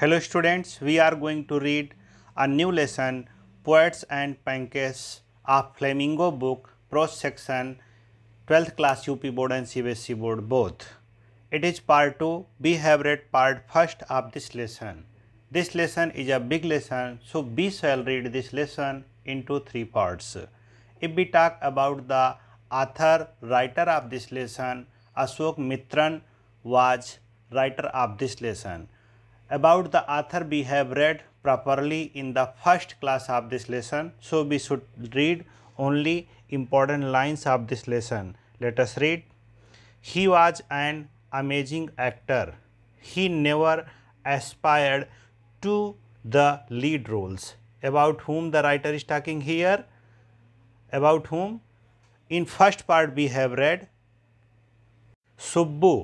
Hello students, we are going to read a new lesson Poets and Pancakes a Flamingo book prose section 12th class UP board and CBSE board both. It is part 2. We have read part 1st of this lesson. This lesson is a big lesson so we shall read this lesson into three parts. If we talk about the author writer of this lesson Ashok Mitran was writer of this lesson. about the author we have read properly in the first class of this lesson. So, we should read only important lines of this lesson. Let us read. He was an amazing actor. He never aspired to the lead roles. About whom the writer is talking here? About whom? In first part we have read Subbu.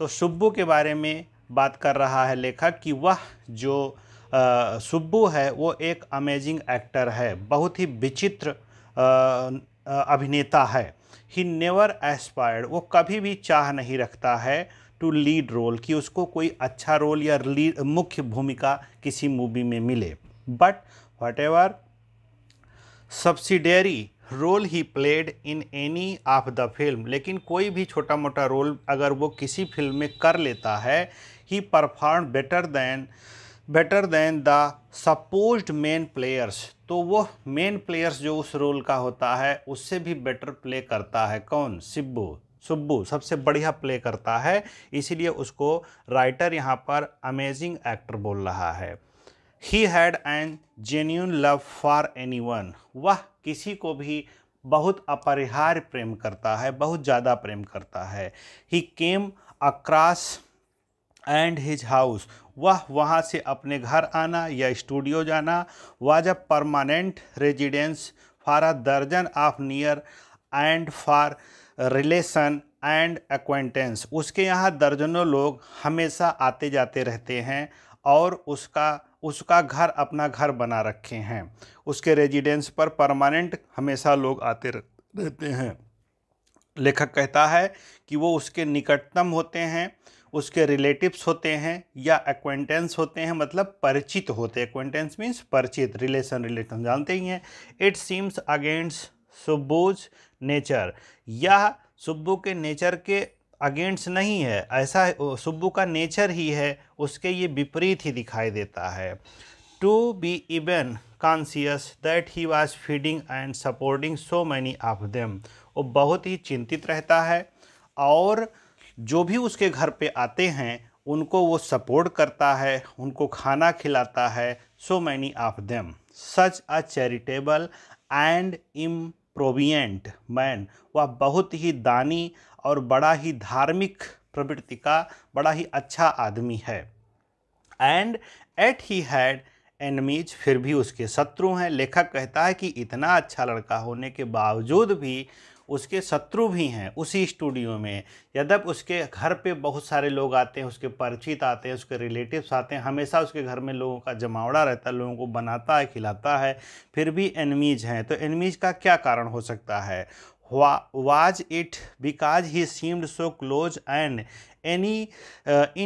to subbu ke bare mein बात कर रहा है लेखक कि वह जो सुब्बू है वो एक अमेजिंग एक्टर है बहुत ही विचित्र अभिनेता है ही नेवर एस्पायर्ड वो कभी भी चाह नहीं रखता है टू लीड रोल कि उसको कोई अच्छा रोल या मुख्य भूमिका किसी मूवी में मिले but whatever subsidiary role he played in any of the film लेकिन कोई भी छोटा मोटा रोल अगर वो किसी फिल्म में कर लेता है he performed better than better than the supposed main players तो वो मेन प्लेयर्स जो उस रोल का होता है उससे भी बेटर प्ले करता है कौन सिब्बू सुब्बू सबसे बढ़िया प्ले करता है इसीलिए उसको राइटर यहाँ पर अमेजिंग एक्टर बोल रहा है he had an genuine love for anyone वह किसी को भी बहुत अपरिहार्य प्रेम करता है बहुत ज़्यादा प्रेम करता है he came across and his house वह वहाँ से अपने घर आना या स्टूडियो जाना was a permanent residence for a dozen of near and far relation and acquaintance उसके यहाँ दर्जनों लोग हमेशा आते जाते रहते हैं और उसका उसका घर अपना घर बना रखे हैं उसके रेजिडेंस पर परमानेंट हमेशा लोग आते रहते हैं लेखक कहता है कि वो उसके निकटतम होते हैं उसके रिलेटिव्स होते हैं या एक्वेंटेंस होते हैं मतलब परिचित होते हैं एक्वेंटेंस मीन्स परिचित रिलेशन रिलेट हम जानते ही हैं it seems against Subbu's nature यह सुब्बू के नेचर के अगेंस्ट नहीं है ऐसा सुब्बू का नेचर ही है उसके ये विपरीत ही दिखाई देता है to be even conscious that he was feeding and supporting so many of them वो बहुत ही चिंतित रहता है और जो भी उसके घर पे आते हैं उनको वो सपोर्ट करता है उनको खाना खिलाता है so many of them such a charitable and improvident man वह बहुत ही दानी और बड़ा ही धार्मिक प्रवृत्ति का बड़ा ही अच्छा आदमी है and yet he had enemies फिर भी उसके शत्रु हैं लेखक कहता है कि इतना अच्छा लड़का होने के बावजूद भी उसके शत्रु भी हैं उसी स्टूडियो में यद्यप उसके घर पे बहुत सारे लोग आते हैं उसके परिचित आते हैं उसके रिलेटिव्स आते हैं हमेशा उसके घर में लोगों का जमावड़ा रहता है लोगों को बनाता है खिलाता है फिर भी एनमीज हैं तो एनमीज का क्या कारण हो सकता है was it because he seemed so close and any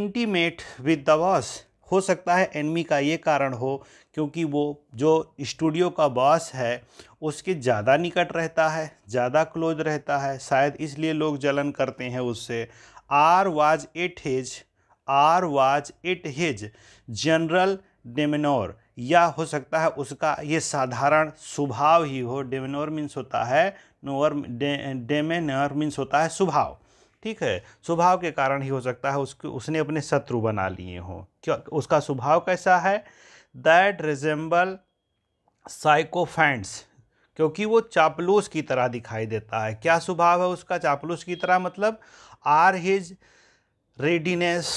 intimate with the boss हो सकता है एनमी का ये कारण हो क्योंकि वो जो स्टूडियो का बॉस है उसके ज़्यादा निकट रहता है ज़्यादा क्लोज रहता है शायद इसलिए लोग जलन करते हैं उससे or was it his or was it his general demeanour या हो सकता है उसका ये साधारण स्वभाव ही हो डेमिनोर मीन्स होता है नोअर डेमिनोर मीन्स होता है स्वभाव ठीक है स्वभाव के कारण ही हो सकता है उसके उसने अपने शत्रु बना लिए हों क्यों उसका स्वभाव कैसा है दैट रिजेंबल साइकोफैंड्स क्योंकि वो चापलूस की तरह दिखाई देता है क्या स्वभाव है उसका चापलूस की तरह मतलब or his readiness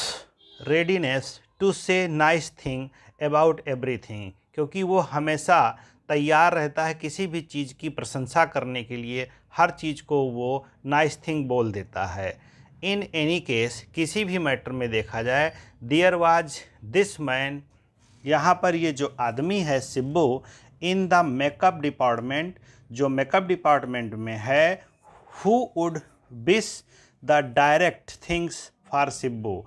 readiness to say nice thing about everything क्योंकि वो हमेशा तैयार रहता है किसी भी चीज़ की प्रशंसा करने के लिए हर चीज़ को वो नाइस थिंग बोल देता है इन एनी केस किसी भी मैटर में देखा जाए दियर वाज दिस मैन यहाँ पर ये जो आदमी है Sibbu in the makeup department जो मेकअप डिपार्टमेंट में है who would wish the direct things for Sibbu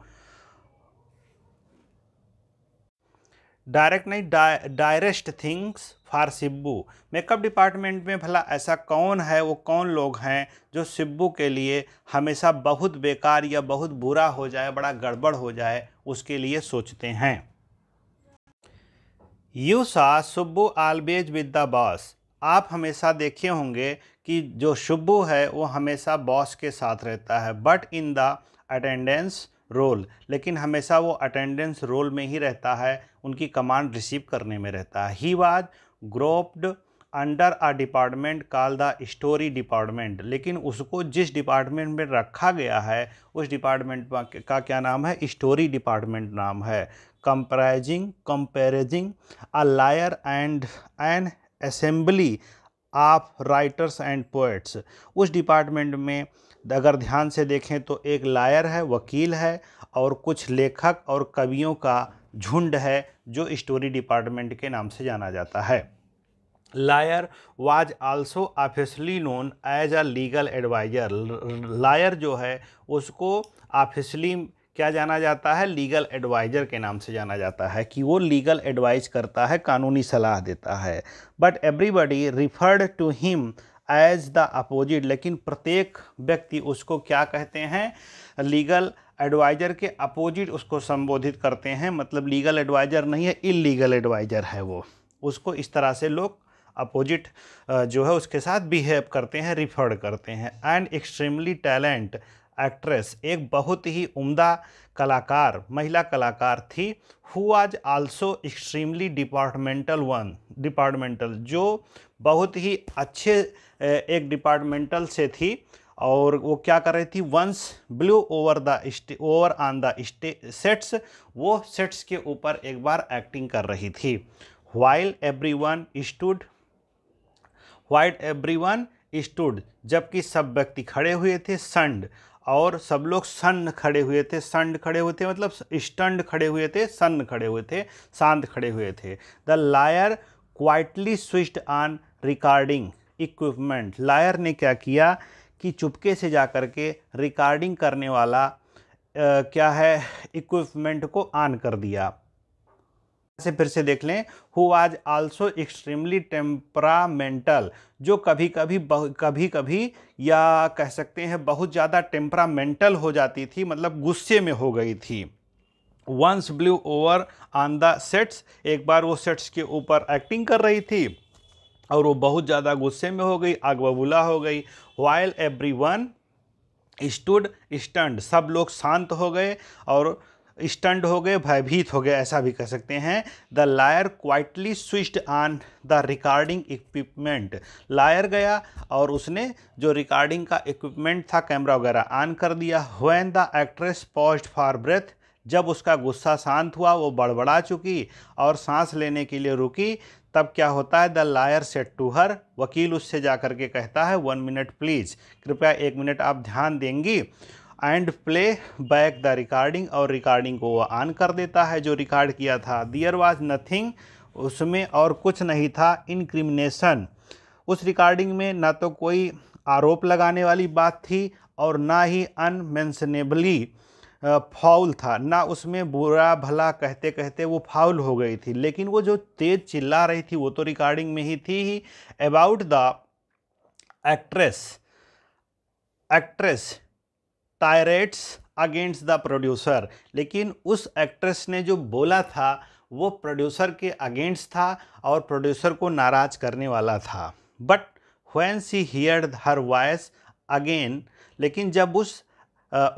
direct नहीं direst things for Sibbu makeup department में भला ऐसा कौन है वो कौन लोग हैं जो सिब्बू के लिए हमेशा बहुत बेकार या बहुत बुरा हो जाए बड़ा गड़बड़ हो जाए उसके लिए सोचते हैं you saw Subbu always with the boss आप हमेशा देखे होंगे कि जो शुब्बू है वो हमेशा बॉस के साथ रहता है but in the attendance roll लेकिन हमेशा वो अटेंडेंस रोल में ही रहता है उनकी कमांड रिसीव करने में रहता है he was grouped under a department call the story department लेकिन उसको जिस डिपार्टमेंट में रखा गया है उस डिपार्टमेंट का क्या नाम है स्टोरी डिपार्टमेंट नाम है comprising comprising a lawyer and an assembly of writers and poets उस डिपार्टमेंट में अगर ध्यान से देखें तो एक लायर है वकील है और कुछ लेखक और कवियों का झुंड है जो स्टोरी डिपार्टमेंट के नाम से जाना जाता है lawyer was also officially known as a legal adviser lawyer जो है उसको ऑफिसली क्या जाना जाता है लीगल एडवाइज़र के नाम से जाना जाता है कि वो लीगल एडवाइज करता है कानूनी सलाह देता है but everybody referred to him as the opposite लेकिन प्रत्येक व्यक्ति उसको क्या कहते हैं लीगल एडवाइज़र के अपोजिट उसको संबोधित करते हैं मतलब लीगल एडवाइज़र नहीं है इलीगल एडवाइज़र है वो उसको इस तरह से लोग अपोजिट जो है उसके साथ बिहेव करते हैं रिफर करते हैं एंड एक्सट्रीमली टैलेंट एक्ट्रेस एक बहुत ही उम्दा कलाकार महिला कलाकार थी who was also extremely departmental one departmental जो बहुत ही अच्छे एक डिपार्टमेंटल से थी और वो क्या कर रही थी once blew over the over on the sets वो सेट्स के ऊपर एक बार एक्टिंग कर रही थी while everyone stood white everyone stood जबकि सब व्यक्ति खड़े हुए थे संड और सब लोग सन्न खड़े हुए थे संड खड़े हुए थे मतलब स्टंड खड़े हुए थे सन्न खड़े हुए थे शांत खड़े हुए थे the lawyer quietly switched on recording equipment lawyer ने क्या किया कि चुपके से जा कर के रिकॉर्डिंग करने वाला आ, क्या है इक्विपमेंट को ऑन कर दिया से फिर से देख लें who was also extremely temperamental जो कभी कभी कभी कभी या कह सकते हैं बहुत ज़्यादा टेम्परामेंटल हो जाती थी मतलब गुस्से में हो गई थी once blew over on the sets एक बार वो सेट्स के ऊपर एक्टिंग कर रही थी और वो बहुत ज़्यादा गुस्से में हो गई आग बबूला हो गई while everyone stood stunned सब लोग शांत हो गए और स्टंट हो गए भयभीत हो गए ऐसा भी कह सकते हैं the lawyer quietly switched on the recording equipment lawyer गया और उसने जो रिकॉर्डिंग का इक्विपमेंट था कैमरा वगैरह ऑन कर दिया when the actress paused for breath जब उसका गुस्सा शांत हुआ वो बड़बड़ा चुकी और सांस लेने के लिए रुकी तब क्या होता है the lawyer said to her वकील उससे जा कर के कहता है वन मिनट प्लीज़ कृपया एक मिनट आप ध्यान देंगी and play back the recording और रिकॉर्डिंग को वह ऑन कर देता है जो रिकॉर्ड किया था दियर वॉज नथिंग उसमें और कुछ नहीं था इनक्रिमिनेशन उस रिकॉर्डिंग में ना तो कोई आरोप लगाने वाली बात थी और ना ही अनमेंशनेबली फाउल था ना उसमें बुरा भला कहते कहते वो फाउल हो गई थी लेकिन वो जो तेज़ चिल्ला रही थी वो तो रिकॉर्डिंग में ही थी he about the actress actress tirades against the producer लेकिन उस एक्ट्रेस ने जो बोला था वो प्रोड्यूसर के अगेंस्ट था और प्रोड्यूसर को नाराज करने वाला था but when she hear her voice again लेकिन जब उस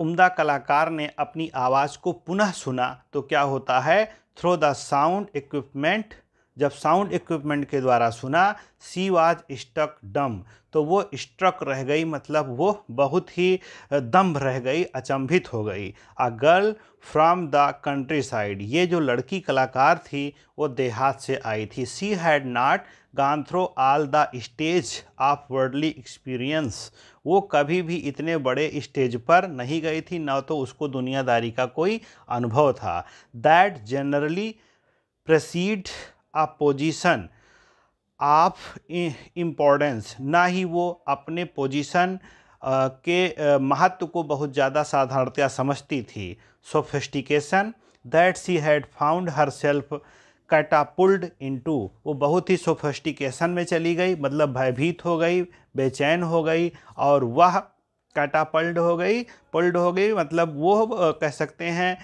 उम्दा कलाकार ने अपनी आवाज़ को पुनः सुना तो क्या होता है थ्रो द साउंड इक्विपमेंट जब साउंड इक्विपमेंट के द्वारा सुना सी वाज स्टक डम तो वो स्ट्रक रह गई मतलब वो बहुत ही दम्भ रह गई अचंभित हो गई a girl from the countryside ये जो लड़की कलाकार थी वो देहात से आई थी सी had not gone through all the stage of worldly experience वो कभी भी इतने बड़े स्टेज पर नहीं गई थी ना तो उसको दुनियादारी का कोई अनुभव था that generally precede opposition of importance ना ही वो अपने पोजीशन के महत्व को बहुत ज़्यादा साधारणतया समझती थी sophistication that she had found herself catapulted into वो बहुत ही सोफिस्टिकेशन में चली गई मतलब भयभीत हो गई बेचैन हो गई और वह कैटापल्ड हो गई पुल्ड हो गई मतलब वो कह सकते हैं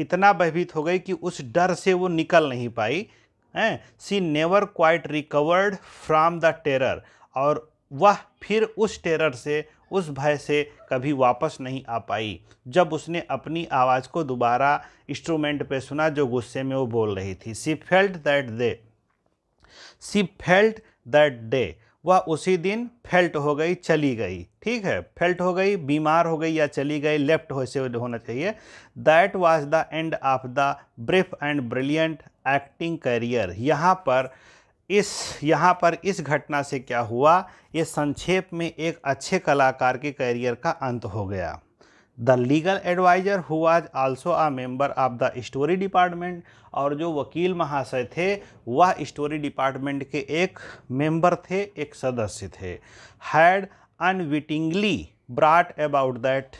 इतना भयभीत हो गई कि उस डर से वो निकल नहीं पाई हैं she never quite recovered from the terror और वह फिर उस टेरर से उस भय से कभी वापस नहीं आ पाई जब उसने अपनी आवाज़ को दोबारा इंस्ट्रूमेंट पे सुना जो गुस्से में वो बोल रही थी she felt that day she felt that day वह उसी दिन फेल्ट हो गई चली गई ठीक है फेल्ट हो गई बीमार हो गई या चली गई लेफ्ट हो से होना चाहिए that was the end of the brief and brilliant acting career यहाँ पर इस यहाँ पर इस घटना से क्या हुआ ये संक्षेप में एक अच्छे कलाकार के करियर का अंत हो गया the legal adviser who was also a member of the story department और जो वकील महाशय थे वह स्टोरी डिपार्टमेंट के एक मेंबर थे एक सदस्य थे had unwittingly brought about that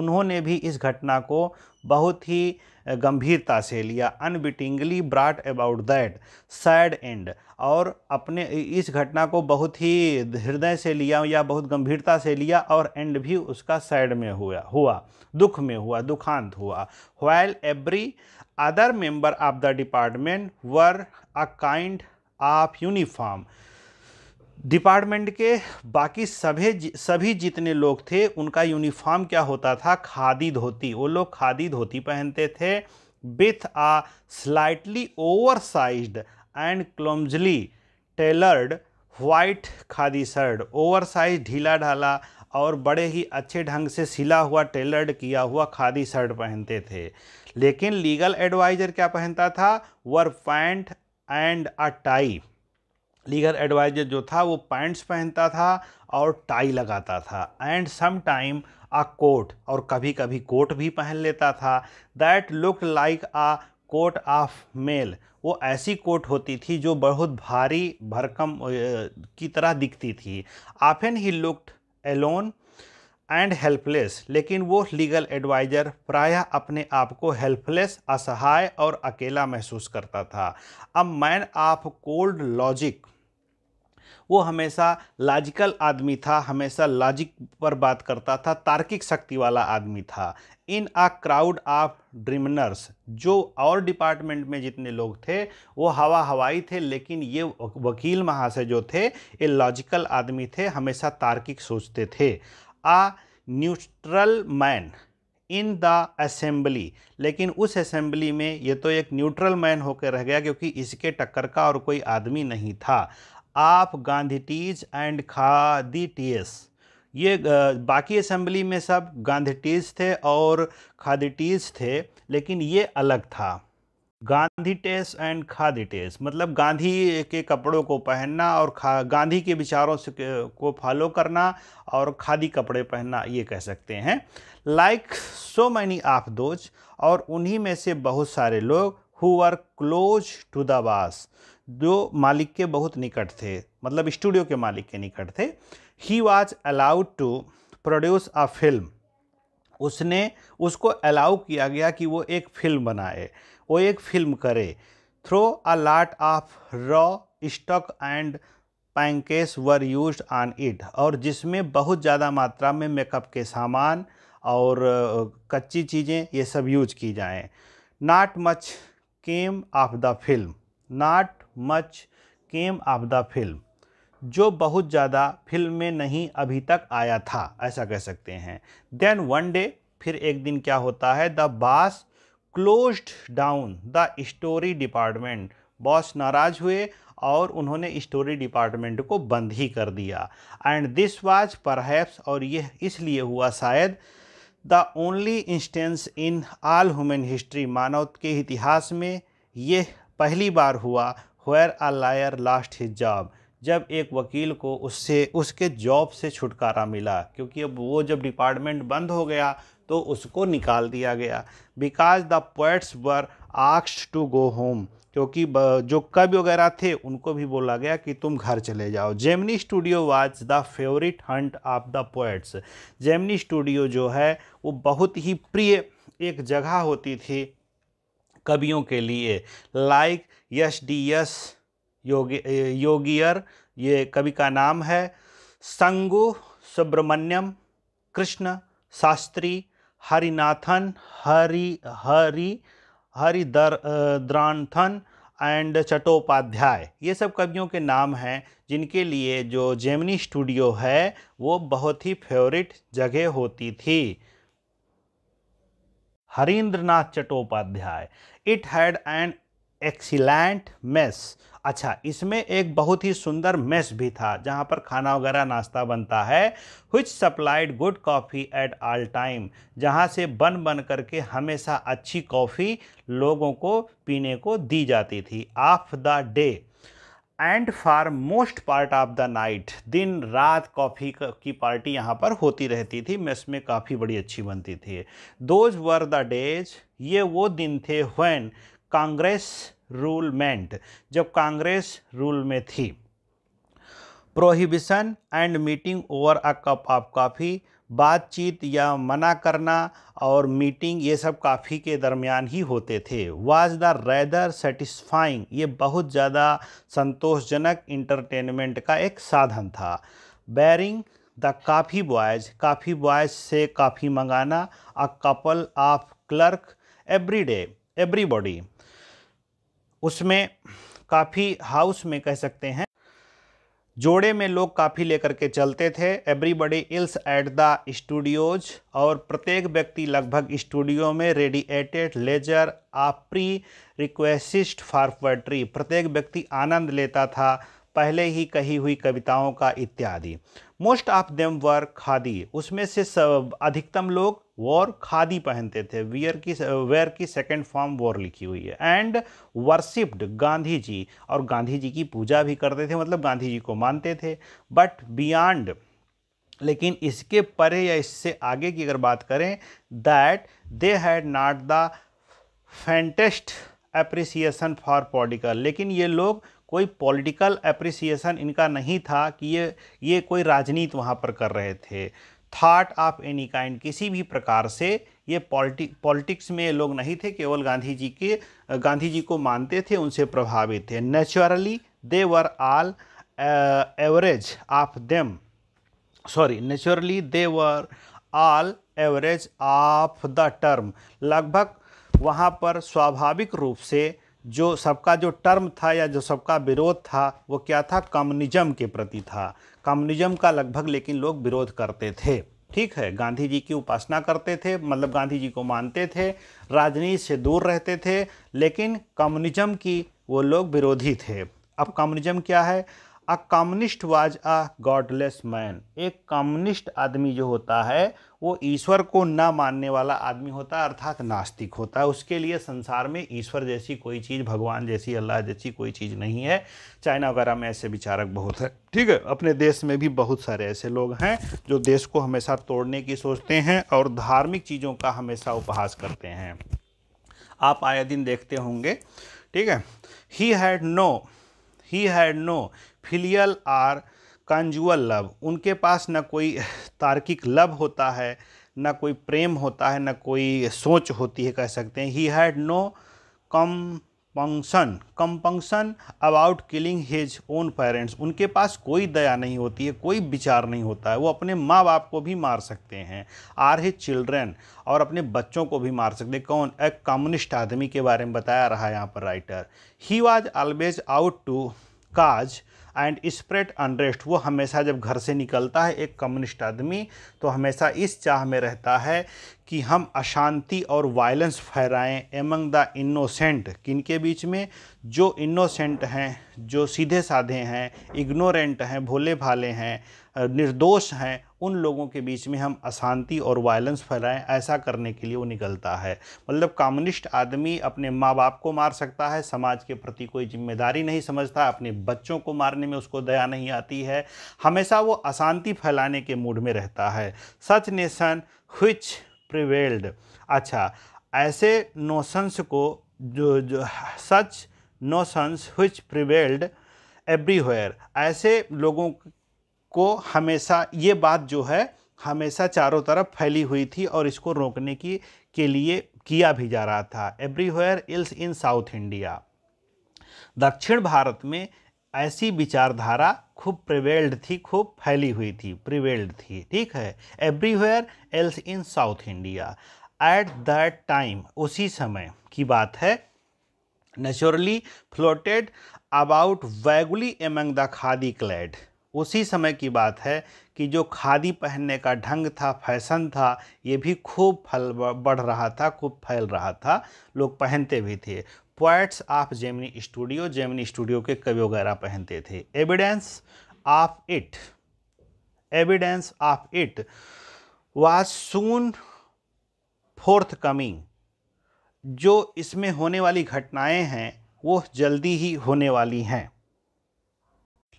उन्होंने भी इस घटना को बहुत ही गंभीरता से लिया unwittingly brought about that sad end और अपने इस घटना को बहुत ही हृदय से लिया या बहुत गंभीरता से लिया और एंड भी उसका सैड में हुआ हुआ दुख में हुआ दुखांत हुआ well every other member of the department were a kind of uniform department के बाकी सभी सभी जितने लोग थे उनका यूनिफॉर्म क्या होता था खादी धोती वो लोग खादी धोती पहनते थे with a slightly oversized and clumsily tailored white khadi shirt oversize ढीला ढाला और बड़े ही अच्छे ढंग से सिला हुआ टेलर्ड किया हुआ खादी शर्ट पहनते थे लेकिन लीगल एडवाइज़र क्या पहनता था wore pants and a tie legal adviser जो था वो पैंट्स पहनता था और टाई लगाता था and sometimes a coat और कभी कभी कोट भी पहन लेता था that look like a coat of mail वो ऐसी कोट होती थी जो बहुत भारी भरकम की तरह दिखती थी often he looked alone and helpless लेकिन वो लीगल एडवाइज़र प्रायः अपने आप को हेल्पलेस असहाय और अकेला महसूस करता था अब मैन ऑफ कोल्ड लॉजिक वो हमेशा लॉजिकल आदमी था हमेशा लॉजिक पर बात करता था तार्किक शक्ति वाला आदमी था इन आ क्राउड ऑफ ड्रिमनर्स जो और डिपार्टमेंट में जितने लोग थे वो हवा हवाई थे लेकिन ये वकील महाशय जो थे ये लॉजिकल आदमी थे हमेशा तार्किक सोचते थे a neutral man in the assembly लेकिन उस असेंबली में ये तो एक न्यूट्रल मैन होकर रह गया क्योंकि इसके टक्कर का और कोई आदमी नहीं था आप टीज एंड खादीटीएस ये बाकी असेंबली में सब गांधी टीज थे और टीज थे लेकिन ये अलग था Gandhites and khadites मतलब गांधी के कपड़ों को पहनना और खा गांधी के विचारों से को फॉलो करना और खादी कपड़े पहनना ये कह सकते हैं like so many of those और उन्हीं में से बहुत सारे लोग who are close to the boss जो मालिक के बहुत निकट थे मतलब स्टूडियो के मालिक के निकट थे he was allowed to produce a film उसने उसको अलाउ किया गया कि वो एक फिल्म बनाए वो एक फिल्म करे through a lot of raw stock and pancakes were use on it और जिसमें बहुत ज़्यादा मात्रा में मेकअप के सामान और कच्ची चीज़ें ये सब यूज की जाएं not much came of the film not much came of the film जो बहुत ज़्यादा फिल्म में नहीं अभी तक आया था ऐसा कह सकते हैं देन वन डे फिर एक दिन क्या होता है the boss closed down the story department boss नाराज हुए और उन्होंने स्टोरी डिपार्टमेंट को बंद ही कर दिया एंड दिस वाज परहैप्स और यह इसलिए हुआ शायद the only instance in all human history मानव के इतिहास में यह पहली बार हुआ where a lawyer lost his job जब एक वकील को उससे उसके जॉब से छुटकारा मिला क्योंकि अब वो जब डिपार्टमेंट बंद हो गया तो उसको निकाल दिया गया बिकॉज द पोइट्स वर आक्स टू गो होम क्योंकि जो कवि वगैरह थे उनको भी बोला गया कि तुम घर चले जाओ Gemini studio was the favourite haunt of the poets Gemini studio जो है वो बहुत ही प्रिय एक जगह होती थी कवियों के लिए like S D S Yogi Yogiyar ये कवि का नाम है Sangu Subramanyam Krishna Shastri Harinathan Hari Harindranath and Chattopadhyay ये सब कवियों के नाम हैं जिनके लिए जो जेमिनी स्टूडियो है वो बहुत ही फेवरेट जगह होती थी Harindranath Chattopadhyay it had an excellent mess अच्छा इसमें एक बहुत ही सुंदर मेस भी था जहाँ पर खाना वगैरह नाश्ता बनता है which supplied good coffee at all time जहाँ से बन बन करके हमेशा अच्छी कॉफ़ी लोगों को पीने को दी जाती थी of the day and for most part of the night दिन रात कॉफ़ी की पार्टी यहाँ पर होती रहती थी मेस में काफ़ी बड़ी अच्छी बनती थी दोज वर द डेज ये वो दिन थे व्हेन कांग्रेस रूल मेंट जब कांग्रेस रूल में थी prohibition and meeting over a cup of coffee बातचीत या मना करना और मीटिंग ये सब काफ़ी के दरमियान ही होते थे वाज द रैदर सेटिस्फाइंग ये बहुत ज़्यादा संतोषजनक इंटरटेनमेंट का एक साधन था barring the coffee boys coffee boys से काफ़ी मंगाना a couple of clerk every day everybody उसमें काफ़ी हाउस में कह सकते हैं जोड़े में लोग काफ़ी लेकर के चलते थे everybody else at the studios और प्रत्येक व्यक्ति लगभग स्टूडियो में radiated leisure a prerequisite for poetry प्रत्येक व्यक्ति आनंद लेता था पहले ही कही हुई कविताओं का इत्यादि most of them wore khadi उसमें से सब अधिकतम लोग वॉर खादी पहनते थे वियर की वेयर की सेकंड फॉर्म वॉर लिखी हुई है एंड वर्शिप्ड गांधी जी और गांधी जी की पूजा भी करते थे मतलब गांधी जी को मानते थे बट बियॉन्ड लेकिन इसके परे या इससे आगे की अगर बात करें that they had not the faintest appreciation for political लेकिन ये लोग कोई पॉलिटिकल अप्रिसिएशन इनका नहीं था कि ये ये कोई राजनीति वहाँ पर कर रहे थे थाट ऑफ एनी काइंड किसी भी प्रकार से ये पॉलिटिक पॉलिटिक्स में लोग नहीं थे केवल गांधी जी के गांधी जी को मानते थे उनसे प्रभावित थे naturally they were all average of them sorry naturally they were all average of the term लगभग वहाँ पर स्वाभाविक रूप से जो सबका जो टर्म था या जो सबका विरोध था वो क्या था कम्युनिज्म के प्रति था कम्युनिज्म का लगभग लेकिन लोग विरोध करते थे ठीक है गांधी जी की उपासना करते थे मतलब गांधी जी को मानते थे राजनीति से दूर रहते थे लेकिन कम्युनिज्म की वो लोग विरोधी थे अब कम्युनिज्म क्या है a communist was a godless man एक कम्युनिस्ट आदमी जो होता है वो ईश्वर को ना मानने वाला आदमी होता है अर्थात नास्तिक होता है उसके लिए संसार में ईश्वर जैसी कोई चीज़ भगवान जैसी अल्लाह जैसी कोई चीज़ नहीं है चाइना वगैरह में ऐसे विचारक बहुत है ठीक है अपने देश में भी बहुत सारे ऐसे लोग हैं जो देश को हमेशा तोड़ने की सोचते हैं और धार्मिक चीज़ों का हमेशा उपहास करते हैं आप आए दिन देखते होंगे ठीक है he had no he had no filial or conjugal love उनके पास ना कोई तार्किक लव होता है ना कोई प्रेम होता है ना कोई सोच होती है कह सकते हैं he had no compunction about killing his own parents उनके पास कोई दया नहीं होती है कोई विचार नहीं होता है वो अपने माँ बाप को भी मार सकते हैं आर हिज चिल्ड्रेन और अपने बच्चों को भी मार सकते हैं कौन एक कम्युनिस्ट आदमी के बारे में बताया रहा है यहाँ पर writer he was always out to cause and spread unrest वो हमेशा जब घर से निकलता है एक कम्युनिस्ट आदमी तो हमेशा इस चाह में रहता है कि हम अशांति और वायलेंस फहराएं एमंग द इनोसेंट किन के बीच में जो इनोसेंट हैं जो सीधे साधे हैं इग्नोरेंट हैं भोले भाले हैं निर्दोष हैं उन लोगों के बीच में हम अशांति और वायलेंस फैलाएं ऐसा करने के लिए वो निकलता है मतलब कम्युनिस्ट आदमी अपने माँ बाप को मार सकता है समाज के प्रति कोई जिम्मेदारी नहीं समझता अपने बच्चों को मारने में उसको दया नहीं आती है हमेशा वो अशांति फैलाने के मूड में रहता है सच नेशन हुच प्रिवेल्ड अच्छा ऐसे नोशंस को जो जो such notions which prevailed everywhere ऐसे लोगों को हमेशा ये बात जो है हमेशा चारों तरफ फैली हुई थी और इसको रोकने की के लिए किया भी जा रहा था everywhere else in South India दक्षिण भारत में ऐसी विचारधारा खूब प्रिवेल्ड थी खूब फैली हुई थी प्रिवेल्ड थी ठीक है everywhere else in South India at that time उसी समय की बात है naturally floated about vaguely among the khadi clad उसी समय की बात है कि जो खादी पहनने का ढंग था फैशन था ये भी खूब फल बढ़ रहा था खूब फैल रहा था लोग पहनते भी थे poets of Gemini Studio Gemini Studio के कवि वगैरह पहनते थे evidence of it evidence of it was soon forthcoming जो इसमें होने वाली घटनाएं हैं वो जल्दी ही होने वाली हैं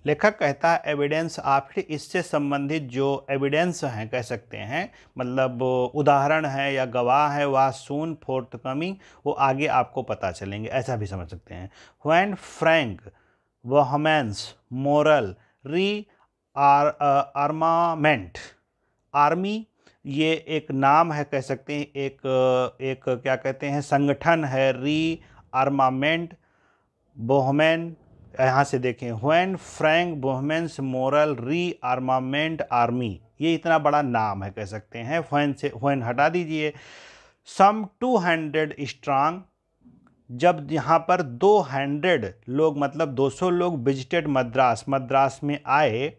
लेखक कहता है एविडेंस आप फिर इससे संबंधित जो एविडेंस हैं कह सकते हैं मतलब उदाहरण है या गवाह है वह सून फोर्थ कमिंग वो आगे आपको पता चलेंगे ऐसा भी समझ सकते हैं when Frank Buchman's moral re आर आर्मामेंट आर्मी ये एक नाम है कह सकते हैं एक एक क्या कहते हैं संगठन है री आर्मामेंट बोहमेन यहाँ से देखें when Frank Buchman's moral re armament army ये इतना बड़ा नाम है कह सकते हैं वैन से वैन हटा दीजिए सम टू हंड्रेड स्ट्रांग जब यहाँ पर दो हंड्रेड लोग मतलब दो सौ लोग विजिटेड मद्रास मद्रास में आए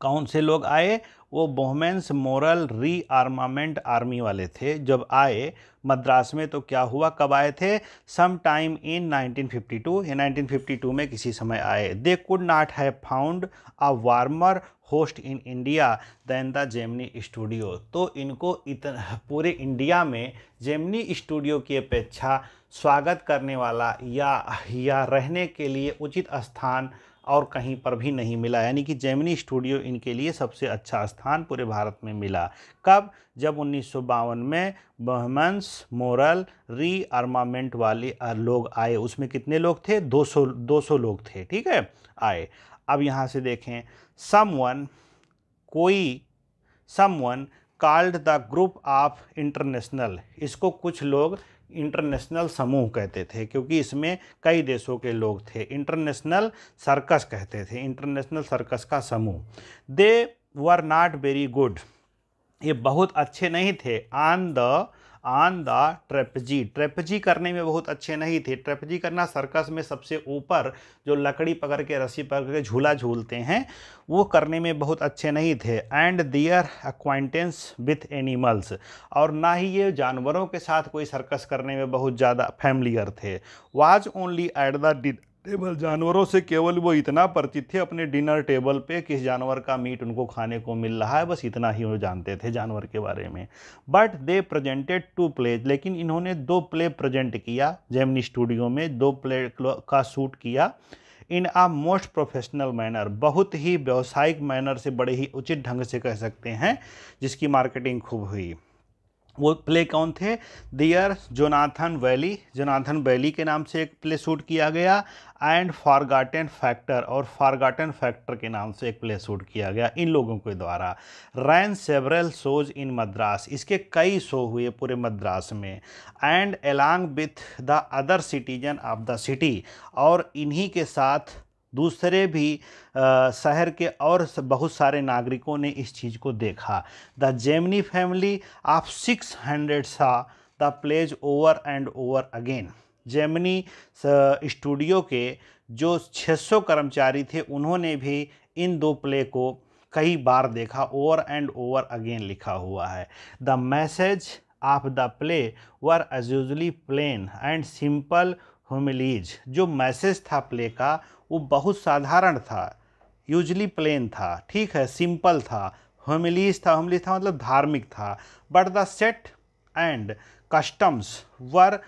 कौन से लोग आए वो Buchman's moral re armament army वाले थे जब आए मद्रास में तो क्या हुआ कब आए थे सम टाइम इन 1952 या 1952 में किसी समय आए they could not have found a warmer host in India than the Gemini Studio तो इनको इतना पूरे इंडिया में जेमनी स्टूडियो की अपेक्षा स्वागत करने वाला या या रहने के लिए उचित स्थान और कहीं पर भी नहीं मिला यानी कि जैमिनी स्टूडियो इनके लिए सबसे अच्छा स्थान पूरे भारत में मिला कब जब उन्नीस में बहमंस मोरल री आर्मामेंट वाले लोग आए उसमें कितने लोग थे 200 200 लोग थे ठीक है आए अब यहाँ से देखें समवन कोई someone called the group of international इसको कुछ लोग इंटरनेशनल समूह कहते थे क्योंकि इसमें कई देशों के लोग थे इंटरनेशनल सर्कस कहते थे इंटरनेशनल सर्कस का समूह they were not very good ये बहुत अच्छे नहीं थे on the on the trapeze trapeze करने में बहुत अच्छे नहीं थे ट्रेपजी करना सर्कस में सबसे ऊपर जो लकड़ी पकड़ के रस्सी पकड़ के झूला झूलते हैं वो करने में बहुत अच्छे नहीं थे and their acquaintance with animals और ना ही ये जानवरों के साथ कोई सर्कस करने में बहुत ज़्यादा फैमिलियर थे was only at the table जानवरों से केवल वो इतना परिचित थे अपने डिनर टेबल पे किस जानवर का मीट उनको खाने को मिल रहा है बस इतना ही वो जानते थे जानवर के बारे में but they presented two play लेकिन इन्होंने दो प्ले प्रजेंट किया जेमनी स्टूडियो में दो प्ले का शूट किया in a most professional manner बहुत ही व्यावसायिक मैनर से बड़े ही उचित ढंग से कह सकते हैं जिसकी मार्केटिंग खूब हुई वो प्ले कौन थे their Jonathan Valley Jonathan Valley के नाम से एक प्ले शूट किया गया एंड फारगाटन फैक्टर और फारगाटन फैक्टर के नाम से एक प्ले शूट किया गया इन लोगों के द्वारा ran several shows in Madras इसके कई शो हुए पूरे मद्रास में and along with the other citizen of the city और इन्हीं के साथ दूसरे भी शहर के और बहुत सारे नागरिकों ने इस चीज़ को देखा the Gemini family of six hundred saw the plays over and over again Gemini Studio के जो 600 कर्मचारी थे उन्होंने भी इन दो प्ले को कई बार देखा ओवर एंड ओवर अगेन लिखा हुआ है the message of the play were as usually plain and simple homilies जो मैसेज था प्ले का वो बहुत साधारण था यूजली प्लेन था ठीक है सिंपल था होमिलीज था होमिलीज था मतलब धार्मिक था but the set and customs were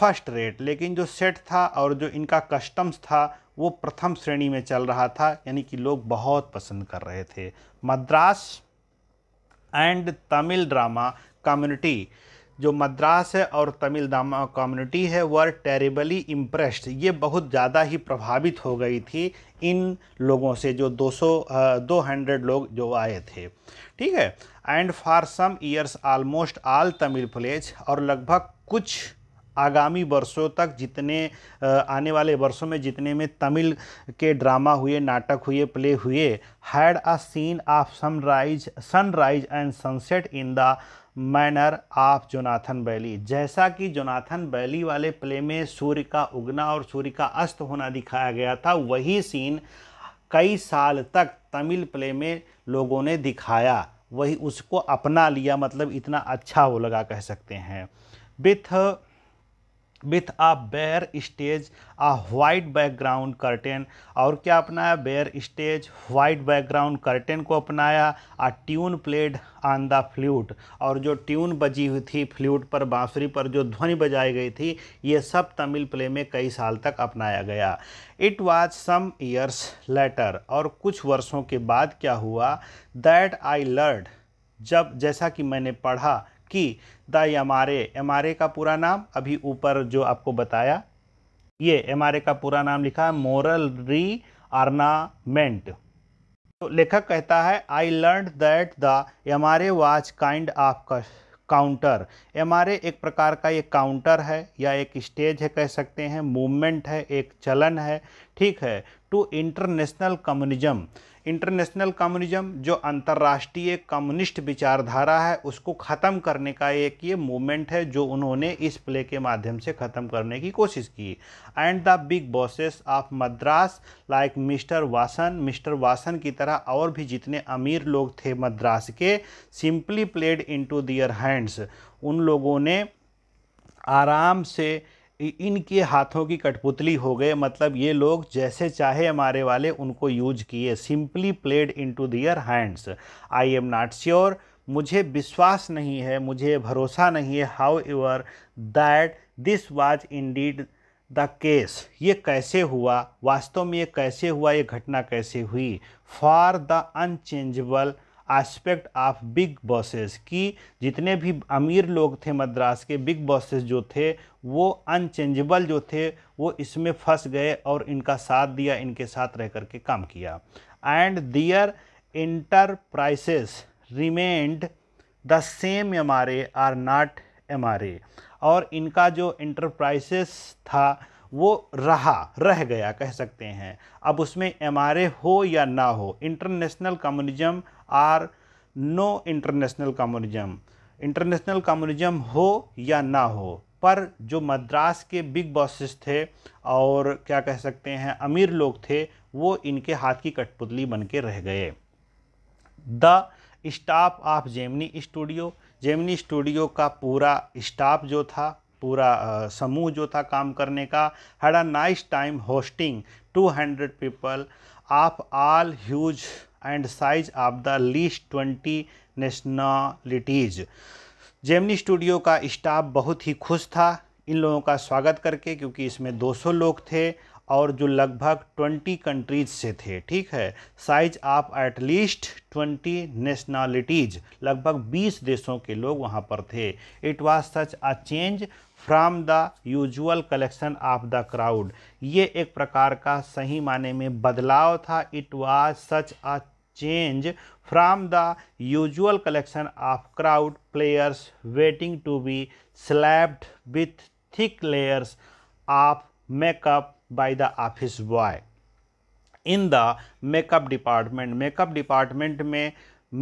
first rate लेकिन जो सेट था और जो इनका कस्टम्स था वो प्रथम श्रेणी में चल रहा था यानी कि लोग बहुत पसंद कर रहे थे Madras and Tamil drama community जो मद्रास है और तमिल दामा कम्युनिटी है आर टेरेबली इम्प्रेस्ड ये बहुत ज़्यादा ही प्रभावित हो गई थी इन लोगों से जो 200 200 लोग जो आए थे ठीक है and for some years almost all Tamil plays और लगभग कुछ आगामी वर्षों तक जितने आने वाले वर्षों में जितने में तमिल के ड्रामा हुए नाटक हुए प्ले हुए had a scene of sunrise sunrise and sunset in the manner of Jonathan Bailey जैसा कि जोनाथन बैली वाले प्ले में सूर्य का उगना और सूर्य का अस्त होना दिखाया गया था वही सीन कई साल तक तमिल प्ले में लोगों ने दिखाया वही उसको अपना लिया मतलब इतना अच्छा वो लगा कह सकते हैं with with a bare stage a white background curtain और क्या अपनाया bare stage white background curtain को अपनाया a tune played on the flute और जो ट्यून बजी हुई थी फ्लूट पर बांसुरी पर जो ध्वनि बजाई गई थी ये सब तमिल प्ले में कई साल तक अपनाया गया it was some years later और कुछ वर्षों के बाद क्या हुआ दैट आई लर्ड जब जैसा कि मैंने पढ़ा कि the M R A M R A का पूरा नाम अभी ऊपर जो आपको बताया ये एम आर ए का पूरा नाम लिखा है मोरल री आर्नामेंट तो लेखक कहता है I learn that the M R A was kind of counter M R A एक प्रकार का ये काउंटर है या एक स्टेज है कह सकते हैं मूवमेंट है एक चलन है ठीक है to international communism international communism जो अंतर्राष्ट्रीय कम्युनिस्ट विचारधारा है उसको ख़त्म करने का एक ये मूवमेंट है जो उन्होंने इस प्ले के माध्यम से ख़त्म करने की कोशिश की and the big bosses of Madras like mister Vasan mister Vasan की तरह और भी जितने अमीर लोग थे मद्रास के simply played into their hands उन लोगों ने आराम से इनके हाथों की कठपुतली हो गए मतलब ये लोग जैसे चाहे हमारे वाले उनको यूज किए simply played into their hands I am not sure मुझे विश्वास नहीं है मुझे भरोसा नहीं है however that this was indeed the case ये कैसे हुआ वास्तव में ये कैसे हुआ ये घटना कैसे हुई for the unchangeable aspect of big bosses कि जितने भी अमीर लोग थे मद्रास के बिग बॉसेस जो थे वो अनचेंजेबल जो थे वो इसमें फंस गए और इनका साथ दिया इनके साथ रह करके काम किया and their enterprises remained the same M R or not M और इनका जो इंटरप्राइसेस था वो रहा रह गया कह सकते हैं अब उसमें एम हो या ना हो international communism or no international communism international communism हो या ना हो पर जो मद्रास के बिग बॉसेस थे और क्या कह सकते हैं अमीर लोग थे वो इनके हाथ की कठपुतली बन के रह गए the staff of Gemini Studio Gemini Studio का पूरा स्टाफ जो था पूरा समूह जो था काम करने का had a nice time hosting 200 people of all hues and size of the least twenty nationalities Gemini Studio का स्टाफ बहुत ही खुश था इन लोगों का स्वागत करके क्योंकि इसमें 200 लोग थे और जो लगभग 20 कंट्रीज से थे ठीक है साइज ऑफ एटलीस्ट 20 नेशनलिटीज लगभग 20 देशों के लोग वहाँ पर थे it was such a change from the usual collection of the crowd ये एक प्रकार का सही माने में बदलाव था it was such a change from the usual collection of crowd players waiting to be slabbed with thick layers of makeup by the office boy in the makeup department makeup department में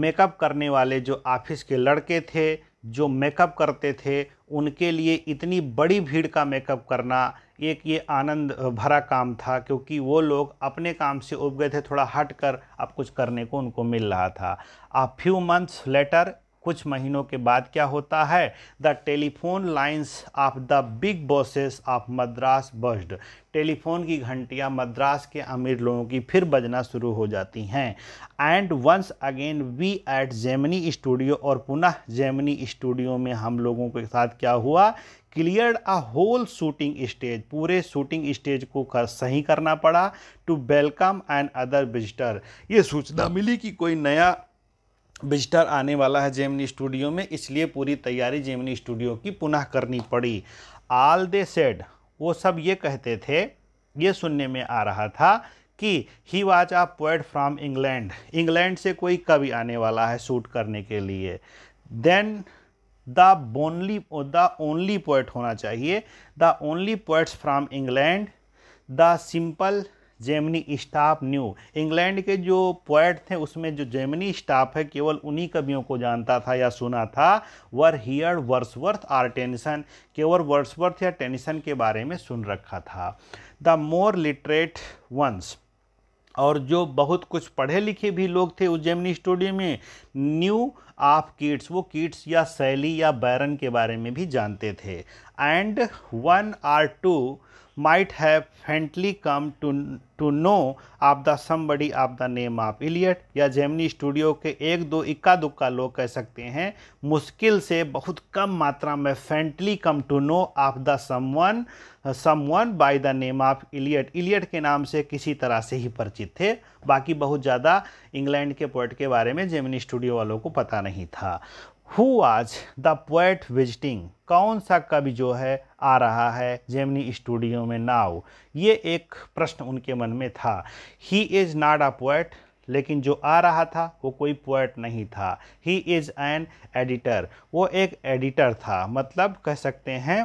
makeup करने वाले जो office के लड़के थे जो makeup करते थे उनके लिए इतनी बड़ी भीड़ का मेकअप करना एक ये आनंद भरा काम था क्योंकि वो लोग अपने काम से उब गए थे थोड़ा हट कर अब कुछ करने को उनको मिल रहा था आ फ्यू मंथ्स लेटर कुछ महीनों के बाद क्या होता है the telephone lines of the big bosses of Madras buzzed telephone की घंटियां मद्रास के अमीर लोगों की फिर बजना शुरू हो जाती हैं and once again we at Gemini Studio और पुनः जेमनी स्टूडियो में हम लोगों के साथ क्या हुआ clear a whole shooting stage पूरे शूटिंग स्टेज को कर सही करना पड़ा to welcome and other visitor ये सूचना मिली कि कोई नया विजिटर आने वाला है जेमनी स्टूडियो में इसलिए पूरी तैयारी जेमिनी स्टूडियो की पुनः करनी पड़ी आल दे सेड वो सब ये कहते थे ये सुनने में आ रहा था कि he was a poet from England England से कोई कवि आने वाला है शूट करने के लिए then the only the only poet होना चाहिए the only poets from England the simple Gemini staff new England के जो पोएट थे उसमें जो जेमनी स्टाफ है केवल उन्हीं कवियों को जानता था या सुना था were here Wordsworth or Tennyson केवल वर्सवर्थ या टेनिसन के बारे में सुन रखा था द मोर लिटरेट वंस और जो बहुत कुछ पढ़े लिखे भी लोग थे उस जेमनी स्टूडियो में न्यू ऑफ किड्स वो किड्स या शैली या बैरन के बारे में भी जानते थे and one or two might have faintly come to, to know of the somebody of the name of Elliot या जेमनी स्टूडियो के एक दो इक्का दुक्का लोग कह सकते हैं मुश्किल से बहुत कम मात्रा में faintly come to know of the someone someone by the name of Elliot Elliot के नाम से किसी तरह से ही परिचित थे बाकी बहुत ज़्यादा इंग्लैंड के पोइट के बारे में जेमिनी स्टूडियो वालों को पता नहीं था हु आज द पोएट विजिटिंग कौन सा कवि जो है आ रहा है जेमनी स्टूडियो में नाव ये एक प्रश्न उनके मन में था he is not a poet लेकिन जो आ रहा था वो कोई पोएट नहीं था ही इज़ एन एडिटर वो एक एडिटर था मतलब कह सकते हैं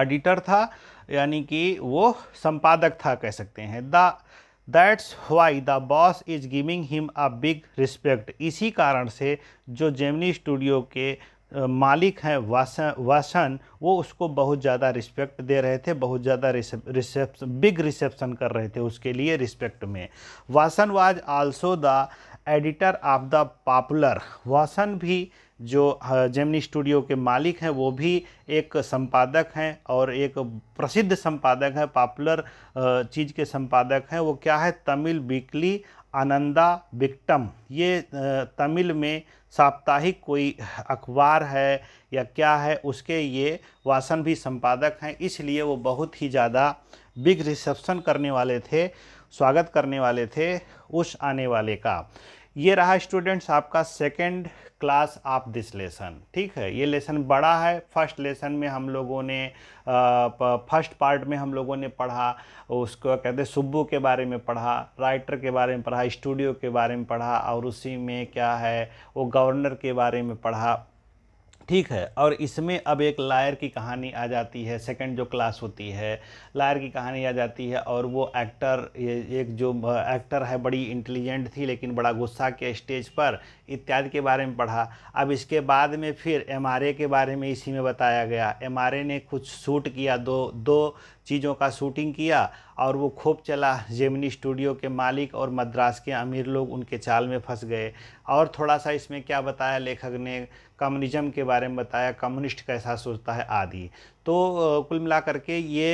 एडिटर था यानी कि वो संपादक था कह सकते हैं the that's why the boss is giving him a big respect इसी कारण से जो जेमनी स्टूडियो के मालिक हैं वासन वासन वो उसको बहुत ज़्यादा रिस्पेक्ट दे रहे थे बहुत ज़्यादा रिसेप्शन बिग रिसेप्शन कर रहे थे उसके लिए रिस्पेक्ट में Vasan was also the editor of the popular Vasan भी जो जेमनी स्टूडियो के मालिक हैं वो भी एक संपादक हैं और एक प्रसिद्ध संपादक हैं पॉपुलर चीज़ के संपादक हैं वो क्या है तमिल वीकली आनंदा विक्टम ये तमिल में साप्ताहिक कोई अखबार है या क्या है उसके ये वासन भी संपादक हैं इसलिए वो बहुत ही ज़्यादा बिग रिसेप्शन करने वाले थे स्वागत करने वाले थे उस आने वाले का ये रहा स्टूडेंट्स आपका second class of this lesson ठीक है ये लेसन बड़ा है फर्स्ट लेसन में हम लोगों ने फर्स्ट पार्ट में हम लोगों ने पढ़ा उसको कहते हैं सुब्बू के बारे में पढ़ा राइटर के बारे में पढ़ा स्टूडियो के बारे में पढ़ा और उसी में क्या है वो गवर्नर के बारे में पढ़ा ठीक है और इसमें अब एक लायर की कहानी आ जाती है सेकंड जो क्लास होती है लायर की कहानी आ जाती है और वो एक्टर ये एक जो एक्टर है बड़ी इंटेलिजेंट थी लेकिन बड़ा गुस्सा के स्टेज पर इत्यादि के बारे में पढ़ा अब इसके बाद में फिर एम के बारे में इसी में बताया गया एम ने कुछ शूट किया दो दो चीज़ों का शूटिंग किया और वो खूब चला जेमिनी स्टूडियो के मालिक और मद्रास के अमीर लोग उनके चाल में फंस गए और थोड़ा सा इसमें क्या बताया लेखक ने कम्युनिज्म के बारे में बताया कम्युनिस्ट कैसा सोचता है आदि तो कुल मिला करके ये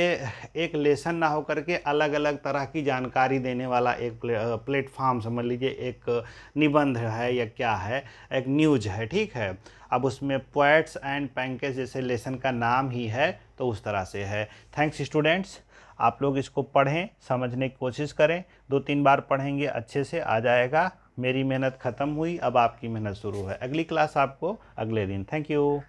एक लेसन ना हो करके अलग अलग तरह की जानकारी देने वाला एक प्लेटफॉर्म समझ लीजिए एक निबंध है या क्या है एक न्यूज है ठीक है अब उसमें पोएट्स एंड पैंकेज जैसे लेसन का नाम ही है तो उस तरह से है थैंक्स स्टूडेंट्स आप लोग इसको पढ़ें समझने की कोशिश करें दो तीन बार पढ़ेंगे अच्छे से आ जाएगा मेरी मेहनत ख़त्म हुई अब आपकी मेहनत शुरू है अगली क्लास आपको अगले दिन थैंक यू